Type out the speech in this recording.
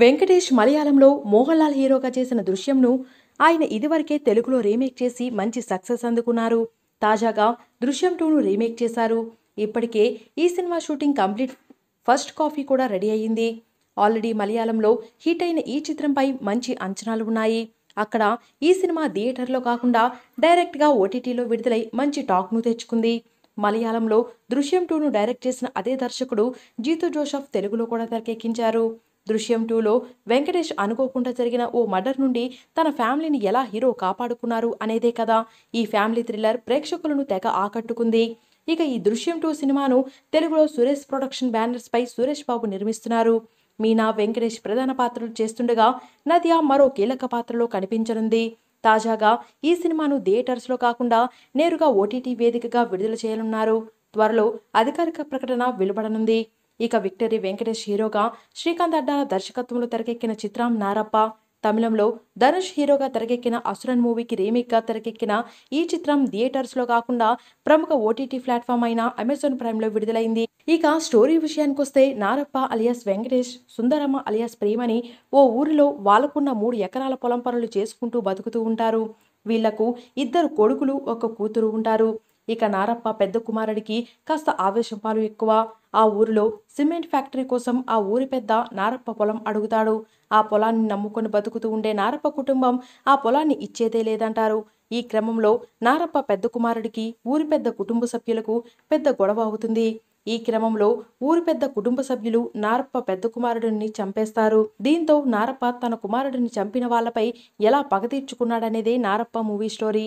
వెంకటేష్ మలయాళంలో మోహన్ లాల్ హీరోగా చేసిన దృశ్యంను ఆయన ఇదివరకే తెలుగులో రీమేక్ చేసి మంచి సక్సెస్ అందుకున్నారు తాజాగా దృశ్యం టూను రీమేక్ చేశారు ఇప్పటికే ఈ cinema shooting complete first copy కూడా రెడీ అయ్యింది ఆల్రెడీ మలయాళంలో హిట్ అయిన ఈ చిత్రంపై మంచి అంచనాలు ఉన్నాయి అక్కడ ఈ సినిమా థియేటర్లో కాకుండా డైరెక్ట్గా ఓటీటీలో విడుదలై మంచి టాక్ను తెచ్చుకుంది మలయాళంలో దృశ్యం టూను డైరెక్ట్ చేసిన అదే దర్శకుడు జీతు జోషఫ్ తెలుగులో కూడా తెరకెక్కించారు దృశ్యం టూలో వెంకటేష్ అనుకోకుండా జరిగిన ఓ మర్డర్ నుండి తన ఫ్యామిలీని ఎలా హీరో కాపాడుకున్నారు అనేదే కదా ఈ ఫ్యామిలీ థ్రిల్లర్ ప్రేక్షకులను తెగ ఆకట్టుకుంది ఇక ఈ దృశ్యం టూ సినిమాను తెలుగులో సురేష్ ప్రొడక్షన్ బ్యానర్స్పై సురేష్ బాబు నిర్మిస్తున్నారు మీనా వెంకటేష్ ప్రధాన పాత్రలు చేస్తుండగా నదియా మరో కీలక పాత్రలో కనిపించనుంది తాజాగా ఈ సినిమాను థియేటర్స్లో కాకుండా నేరుగా ఓటీటీ వేదికగా విడుదల చేయనున్నారు త్వరలో అధికారిక ప్రకటన వెలువడనుంది ఇక విక్టరీ వెంకటేష్ హీరోగా శ్రీకాంత్ అడ్డాల దర్శకత్వంలో తెరకెక్కిన చిత్రం నారప్ప తమిళంలో ధనుష్ హీరోగా తెరకెక్కిన అసురన్ మూవీకి రీమేక్గా తెరకెక్కిన ఈ చిత్రం థియేటర్స్లో కాకుండా ప్రముఖ ఓటీటీ ప్లాట్ఫామ్ అయిన అమెజాన్ ప్రైమ్లో విడుదలైంది ఇక స్టోరీ విషయానికి వస్తే నారప్ప అలియాస్ వెంకటేష్ సుందరమ్మ అలియాస్ ప్రేమని ఓ ఊరిలో వాళ్ళకున్న మూడు ఎకరాల పొలం పనులు చేసుకుంటూ బతుకుతూ ఉంటారు వీళ్లకు ఇద్దరు కొడుకులు ఒక కూతురు ఉంటారు ఇక నారప్ప పెద్ద కుమారుడికి కాస్త ఆవేశం పాలు ఎక్కువ ఆ ఊరిలో సిమెంట్ ఫ్యాక్టరీ కోసం ఆ ఊరి పెద్ద నారప్ప పొలం అడుగుతాడు ఆ పొలాన్ని నమ్ముకొని బతుకుతూ ఉండే నారప్ప కుటుంబం ఆ పొలాన్ని ఇచ్చేదే లేదంటారు ఈ క్రమంలో నారప్ప పెద్ద కుమారుడికి ఊరి పెద్ద కుటుంబ సభ్యులకు పెద్ద గొడవ అవుతుంది ఈ క్రమంలో ఊరి పెద్ద కుటుంబ సభ్యులు నారప్ప పెద్ద కుమారుడిని చంపేస్తారు దీంతో నారప్ప తన కుమారుడిని చంపిన వాళ్లపై ఎలా పగ తీర్చుకున్నాడనేదే నారప్ప మూవీ స్టోరీ